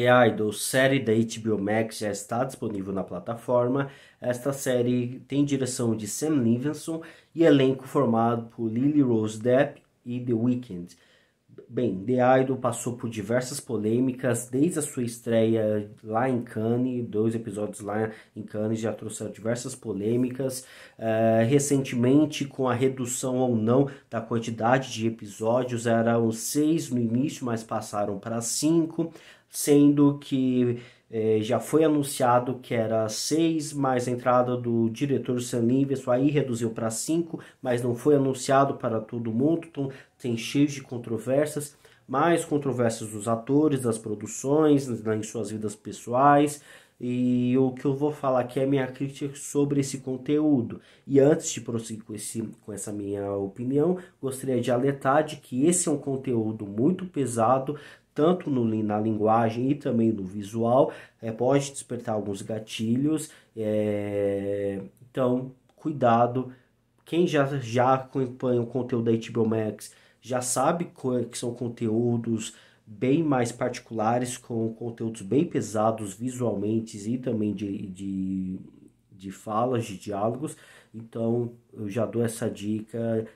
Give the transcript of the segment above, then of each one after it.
E Idol, série da HBO Max, já está disponível na plataforma. Esta série tem direção de Sam Levinson e elenco formado por Lily Rose Depp e The Weeknd. Bem, The Idol passou por diversas polêmicas desde a sua estreia lá em Cannes, dois episódios lá em Cannes já trouxeram diversas polêmicas. Uh, recentemente, com a redução ou não da quantidade de episódios, eram seis no início, mas passaram para cinco sendo que é, já foi anunciado que era 6, mais a entrada do diretor Sam isso aí reduziu para 5, mas não foi anunciado para todo mundo, então tem cheio de controvérsias, mais controvérsias dos atores, das produções, né, em suas vidas pessoais, e o que eu vou falar aqui é minha crítica sobre esse conteúdo. E antes de prosseguir com, esse, com essa minha opinião, gostaria de alertar de que esse é um conteúdo muito pesado, tanto no, na linguagem e também no visual, é, pode despertar alguns gatilhos. É, então, cuidado. Quem já, já acompanha o conteúdo da HBO Max já sabe que são conteúdos bem mais particulares, com conteúdos bem pesados visualmente e também de, de, de falas, de diálogos. Então, eu já dou essa dica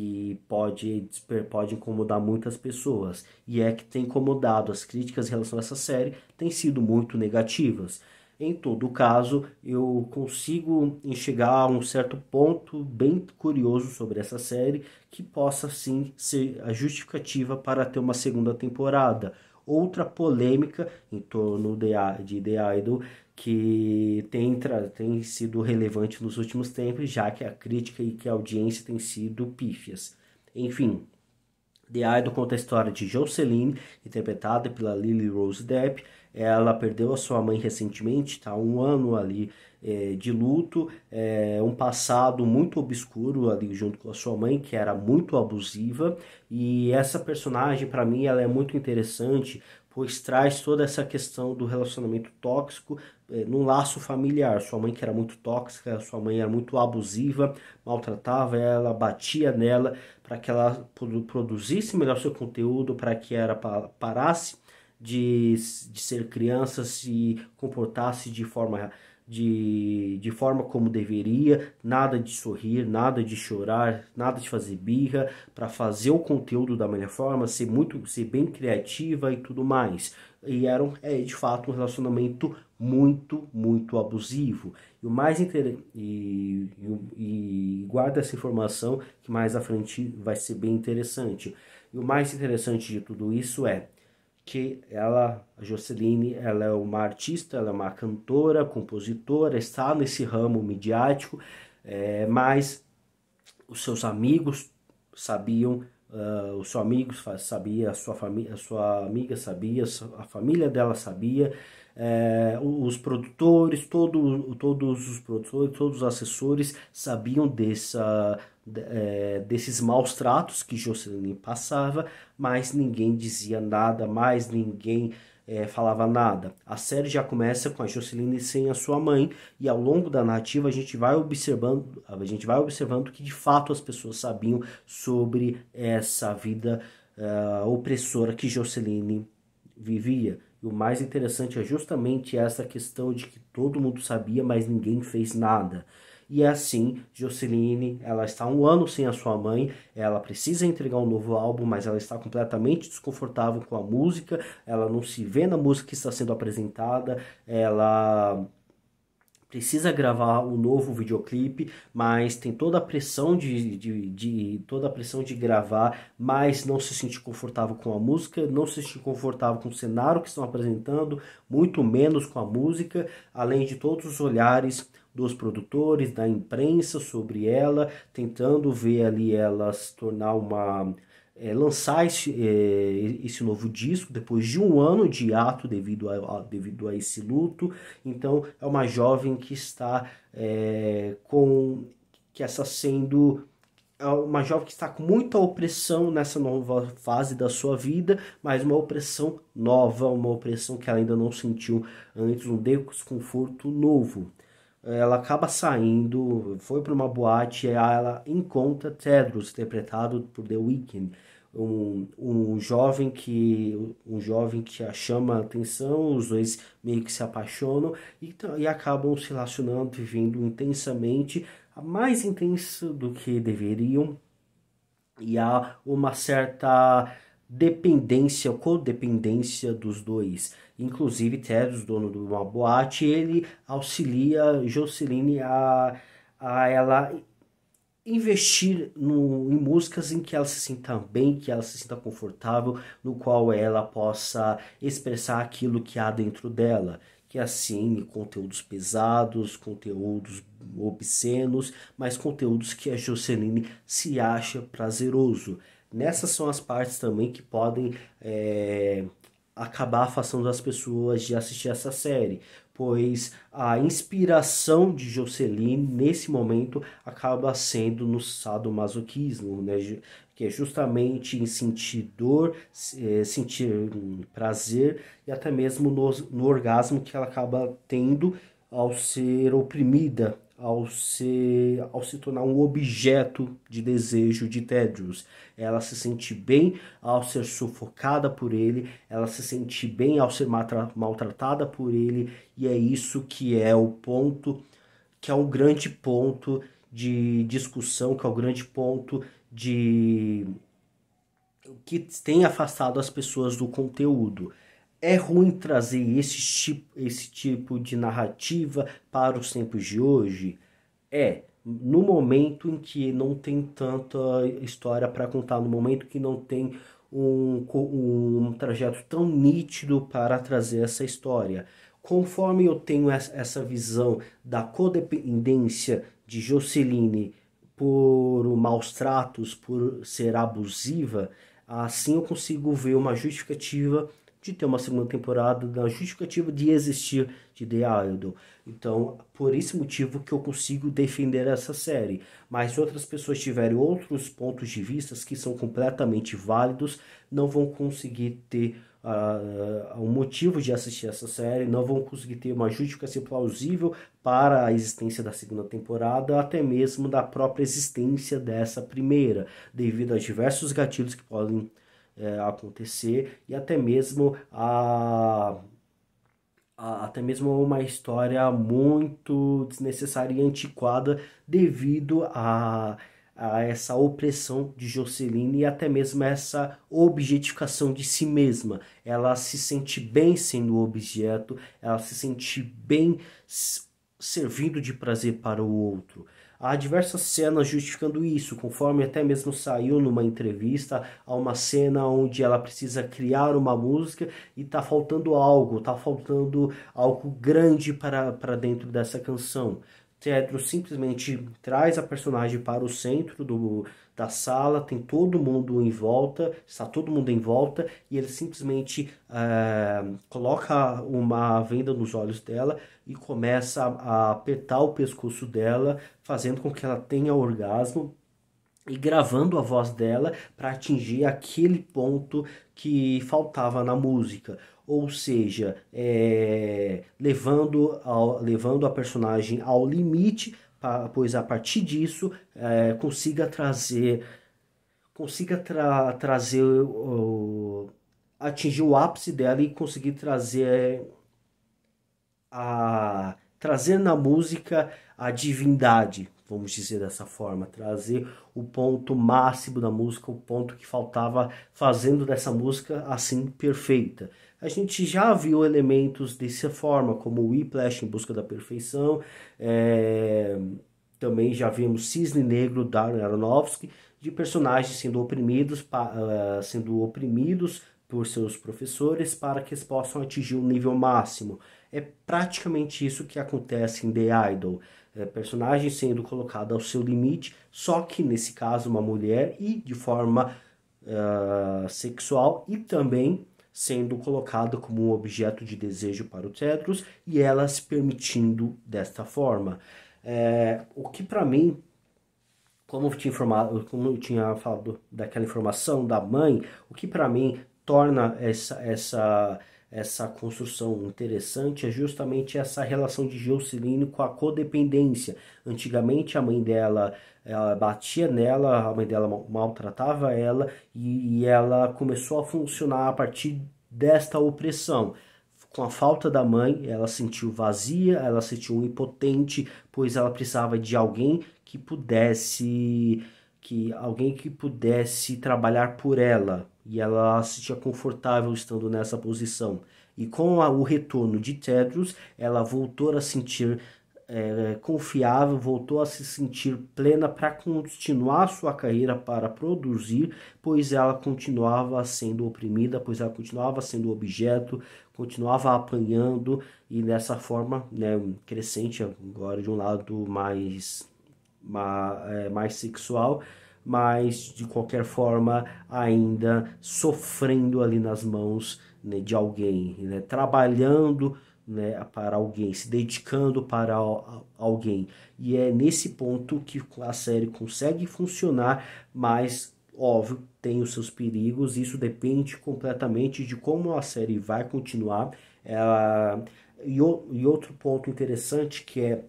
que pode, pode incomodar muitas pessoas e é que tem incomodado. As críticas em relação a essa série têm sido muito negativas. Em todo caso, eu consigo enxergar a um certo ponto bem curioso sobre essa série que possa sim ser a justificativa para ter uma segunda temporada. Outra polêmica em torno de The Idol que tem, tem sido relevante nos últimos tempos, já que a crítica e que a audiência têm sido pífias. Enfim, The Idol conta a história de Jocelyn, interpretada pela Lily Rose Depp. Ela perdeu a sua mãe recentemente, está um ano ali é, de luto, é, um passado muito obscuro ali junto com a sua mãe, que era muito abusiva. E essa personagem, para mim, ela é muito interessante, pois traz toda essa questão do relacionamento tóxico, eh, num laço familiar. Sua mãe que era muito tóxica, sua mãe era muito abusiva, maltratava ela, batia nela para que ela produzisse melhor seu conteúdo, para que ela parasse de, de ser criança, se comportasse de forma de, de forma como deveria, nada de sorrir, nada de chorar, nada de fazer birra, para fazer o conteúdo da melhor forma, ser muito ser bem criativa e tudo mais. E era é de fato um relacionamento muito, muito abusivo. E o mais inter... e, e, e guarda essa informação que mais à frente vai ser bem interessante. E o mais interessante de tudo isso é que ela, a Joceline, ela é uma artista, ela é uma cantora, compositora, está nesse ramo midiático, é, mas os seus amigos sabiam, uh, os seus amigos sabia, a sua família, a sua amiga sabia, a família dela sabia, é, os produtores, todo, todos os produtores, todos os assessores sabiam dessa, é, desses maus tratos que Jocelyn passava, mas ninguém dizia nada mais, ninguém é, falava nada. A série já começa com a Jocelyn sem a sua mãe, e ao longo da narrativa a gente vai observando, a gente vai observando que de fato as pessoas sabiam sobre essa vida é, opressora que Jocelyn vivia. E o mais interessante é justamente essa questão de que todo mundo sabia, mas ninguém fez nada. E é assim, Joceline, ela está um ano sem a sua mãe, ela precisa entregar um novo álbum, mas ela está completamente desconfortável com a música, ela não se vê na música que está sendo apresentada, ela precisa gravar um novo videoclipe, mas tem toda a pressão de, de, de, toda a pressão de gravar, mas não se sentir confortável com a música, não se sentir confortável com o cenário que estão apresentando, muito menos com a música, além de todos os olhares dos produtores, da imprensa sobre ela, tentando ver ali ela se tornar uma é, lançar esse, é, esse novo disco depois de um ano de ato devido a, a, devido a esse luto. Então é uma jovem que está é, com que está sendo é uma jovem que está com muita opressão nessa nova fase da sua vida, mas uma opressão nova, uma opressão que ela ainda não sentiu antes, um desconforto novo. Ela acaba saindo, foi para uma boate e ela encontra Tedros, interpretado por The Weeknd um, um jovem que um jovem que a chama a atenção, os dois meio que se apaixonam e, e acabam se relacionando, vivendo intensamente, mais intenso do que deveriam, e há uma certa dependência, codependência dos dois. Inclusive, Ted, dono de uma boate, ele auxilia Jocelyne a, a ela investir no, em músicas em que ela se sinta bem, que ela se sinta confortável, no qual ela possa expressar aquilo que há dentro dela, que é, assim conteúdos pesados, conteúdos obscenos, mas conteúdos que a Jocelyne se acha prazeroso. Nessas são as partes também que podem é, acabar afastando as pessoas de assistir essa série, pois a inspiração de Jocelyn nesse momento acaba sendo no sadomasoquismo, né? que é justamente em sentir dor, eh, sentir hum, prazer e até mesmo no, no orgasmo que ela acaba tendo ao ser oprimida ao se, ao se tornar um objeto de desejo de Tedros. Ela se sente bem ao ser sufocada por ele, ela se sente bem ao ser maltratada por ele, e é isso que é o ponto, que é o grande ponto de discussão, que é o grande ponto de. que tem afastado as pessoas do conteúdo é ruim trazer esse tipo, esse tipo de narrativa para os tempos de hoje? É, no momento em que não tem tanta história para contar, no momento que não tem um, um trajeto tão nítido para trazer essa história. Conforme eu tenho essa visão da codependência de Jocelyne por maus tratos, por ser abusiva, assim eu consigo ver uma justificativa de ter uma segunda temporada, da justificativa de existir de The ah, Idol. Então, por esse motivo que eu consigo defender essa série. Mas se outras pessoas tiverem outros pontos de vista que são completamente válidos, não vão conseguir ter uh, um motivo de assistir essa série, não vão conseguir ter uma justificativa plausível para a existência da segunda temporada, até mesmo da própria existência dessa primeira, devido a diversos gatilhos que podem é, acontecer e até mesmo a, a, até mesmo uma história muito desnecessária e antiquada devido a, a essa opressão de Jocelyne e até mesmo essa objetificação de si mesma. Ela se sente bem sendo objeto, ela se sente bem servindo de prazer para o outro. Há diversas cenas justificando isso, conforme até mesmo saiu numa entrevista, há uma cena onde ela precisa criar uma música e tá faltando algo, tá faltando algo grande para, para dentro dessa canção. Teatro simplesmente traz a personagem para o centro do, da sala, tem todo mundo em volta, está todo mundo em volta, e ele simplesmente é, coloca uma venda nos olhos dela e começa a, a apertar o pescoço dela, fazendo com que ela tenha orgasmo e gravando a voz dela para atingir aquele ponto que faltava na música ou seja, é, levando, ao, levando a personagem ao limite, pra, pois a partir disso é, consiga trazer consiga tra, trazer atingir o ápice dela e conseguir trazer a trazer na música a divindade, vamos dizer dessa forma, trazer o ponto máximo da música, o ponto que faltava, fazendo dessa música assim perfeita a gente já viu elementos dessa forma, como o Whiplash em busca da perfeição, é... também já vimos Cisne Negro, Darren Aronofsky, de personagens sendo oprimidos, pa... Ah, sendo oprimidos por seus professores para que eles possam atingir um nível máximo. É praticamente isso que acontece em The Idol. É, personagem sendo colocado ao seu limite, só que nesse caso uma mulher e de forma uh, sexual e também sendo colocada como um objeto de desejo para o Tetris e ela se permitindo desta forma. É, o que para mim, como eu, tinha informado, como eu tinha falado daquela informação da mãe, o que para mim torna essa, essa essa construção interessante é justamente essa relação de Jocelyne com a codependência. Antigamente a mãe dela ela batia nela, a mãe dela maltratava ela e, e ela começou a funcionar a partir desta opressão. Com a falta da mãe, ela sentiu vazia, ela sentiu impotente, pois ela precisava de alguém que pudesse que alguém que pudesse trabalhar por ela e ela se sentia confortável estando nessa posição. E com a, o retorno de Tedros, ela voltou a sentir é, confiável, voltou a se sentir plena para continuar sua carreira, para produzir, pois ela continuava sendo oprimida, pois ela continuava sendo objeto, continuava apanhando e dessa forma, né, crescente agora de um lado mais é, mais sexual, mas de qualquer forma ainda sofrendo ali nas mãos né, de alguém, né, trabalhando né, para alguém, se dedicando para alguém. E é nesse ponto que a série consegue funcionar, mas óbvio tem os seus perigos, isso depende completamente de como a série vai continuar. Ela... E, o... e outro ponto interessante que é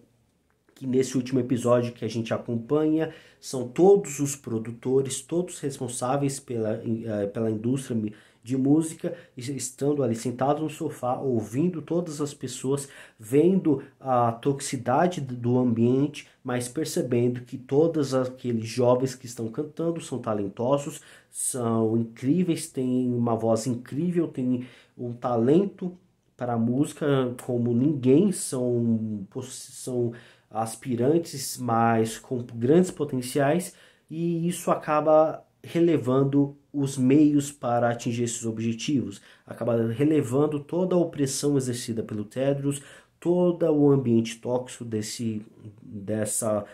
que nesse último episódio que a gente acompanha são todos os produtores, todos responsáveis pela, eh, pela indústria de música, estando ali sentados no sofá, ouvindo todas as pessoas, vendo a toxicidade do ambiente, mas percebendo que todos aqueles jovens que estão cantando são talentosos, são incríveis, têm uma voz incrível, têm um talento para a música como ninguém, são, são aspirantes, mas com grandes potenciais, e isso acaba relevando os meios para atingir esses objetivos, acaba relevando toda a opressão exercida pelo Tedros, todo o ambiente tóxico desse, dessa,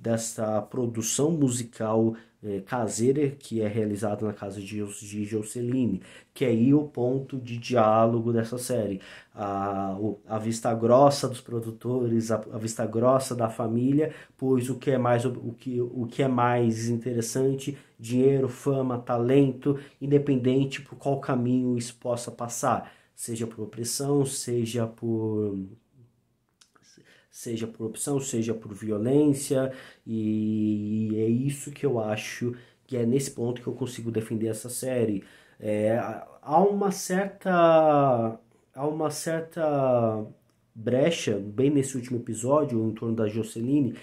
dessa produção musical é, caseira que é realizada na casa de, de Jocelyn, que é aí o ponto de diálogo dessa série. A, a vista grossa dos produtores, a, a, vista grossa da família, pois o que é mais, o que, o que é mais interessante, dinheiro, fama, talento, independente por qual caminho isso possa passar seja por opressão, seja por seja por opção, seja por violência, e é isso que eu acho que é nesse ponto que eu consigo defender essa série. É, há uma certa há uma certa brecha bem nesse último episódio em torno da Joceline,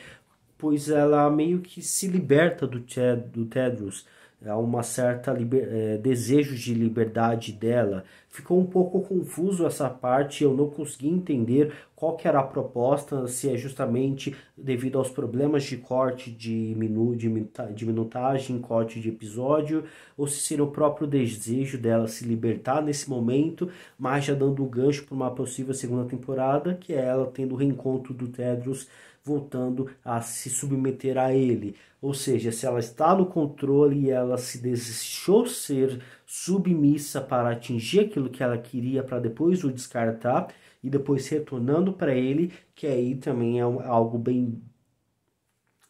pois ela meio que se liberta do, Ted, do Tedros a uma certa liber, é, desejo de liberdade dela. Ficou um pouco confuso essa parte, eu não consegui entender qual que era a proposta, se é justamente devido aos problemas de corte de, minu, de, de minutagem, corte de episódio, ou se seria o próprio desejo dela se libertar nesse momento, mas já dando o gancho para uma possível segunda temporada, que é ela tendo o reencontro do Tedros voltando a se submeter a ele. Ou seja, se ela está no controle e ela se deixou ser submissa para atingir aquilo que ela queria para depois o descartar e depois retornando para ele, que aí também é algo bem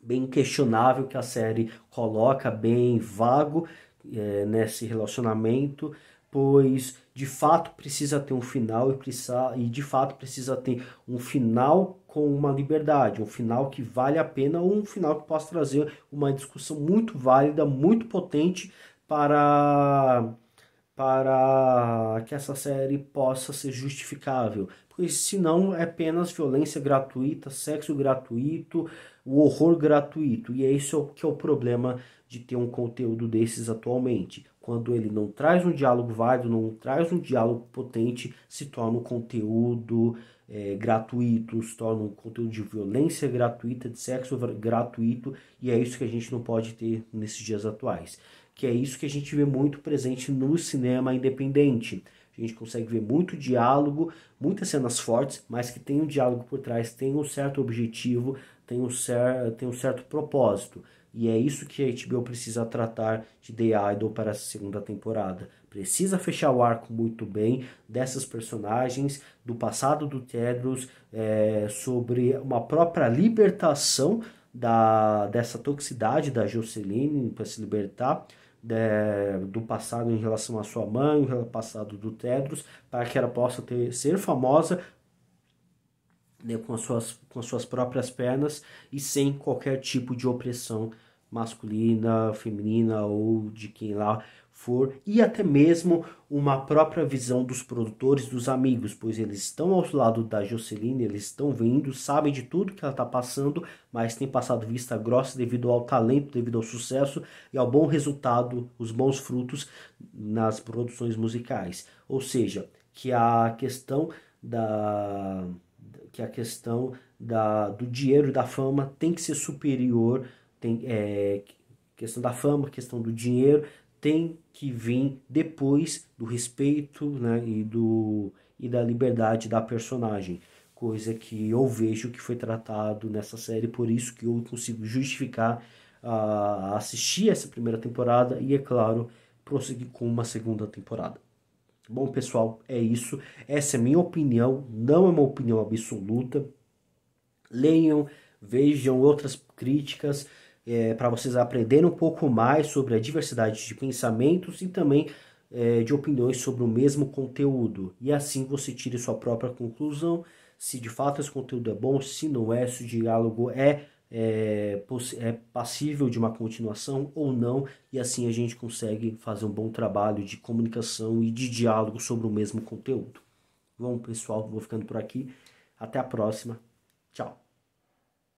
bem questionável que a série coloca, bem vago é, nesse relacionamento, pois de fato precisa ter um final e, precisa, e de fato precisa ter um final com uma liberdade, um final que vale a pena, um final que possa trazer uma discussão muito válida, muito potente para para que essa série possa ser justificável. Porque senão é apenas violência gratuita, sexo gratuito, o horror gratuito. E é isso que é o problema de ter um conteúdo desses atualmente. Quando ele não traz um diálogo válido, não traz um diálogo potente, se torna um conteúdo é, gratuito, se torna um conteúdo de violência gratuita, de sexo gratuito, e é isso que a gente não pode ter nesses dias atuais. Que é isso que a gente vê muito presente no cinema independente. A gente consegue ver muito diálogo, muitas cenas fortes, mas que tem um diálogo por trás, tem um certo objetivo, tem um, cer tem um certo propósito. E é isso que a HBO precisa tratar de The Idol para essa segunda temporada. Precisa fechar o arco muito bem dessas personagens, do passado do Tedros, é, sobre uma própria libertação da, dessa toxicidade da Jocelyne para se libertar. Né, do passado em relação à sua mãe, o passado do Tedros, para que ela possa ter, ser famosa, né, com, as suas, com as suas próprias pernas e sem qualquer tipo de opressão masculina, feminina ou de quem lá for, e até mesmo uma própria visão dos produtores, dos amigos, pois eles estão ao lado da Jocelyne, eles estão vendo, sabem de tudo que ela está passando, mas têm passado vista grossa devido ao talento, devido ao sucesso e ao bom resultado, os bons frutos nas produções musicais. Ou seja, que a questão da que a questão da, do dinheiro e da fama tem que ser superior, tem, é, questão da fama, questão do dinheiro, tem que vir depois do respeito né, e, do, e da liberdade da personagem. Coisa que eu vejo que foi tratado nessa série, por isso que eu consigo justificar uh, assistir essa primeira temporada e, é claro, prosseguir com uma segunda temporada. Bom, pessoal, é isso. Essa é minha opinião, não é uma opinião absoluta. Leiam, vejam outras críticas é, para vocês aprenderem um pouco mais sobre a diversidade de pensamentos e também é, de opiniões sobre o mesmo conteúdo. E assim você tire sua própria conclusão se de fato esse conteúdo é bom, se não é, se o diálogo é é, é passível de uma continuação ou não, e assim a gente consegue fazer um bom trabalho de comunicação e de diálogo sobre o mesmo conteúdo. Bom, pessoal, vou ficando por aqui. Até a próxima. Tchau.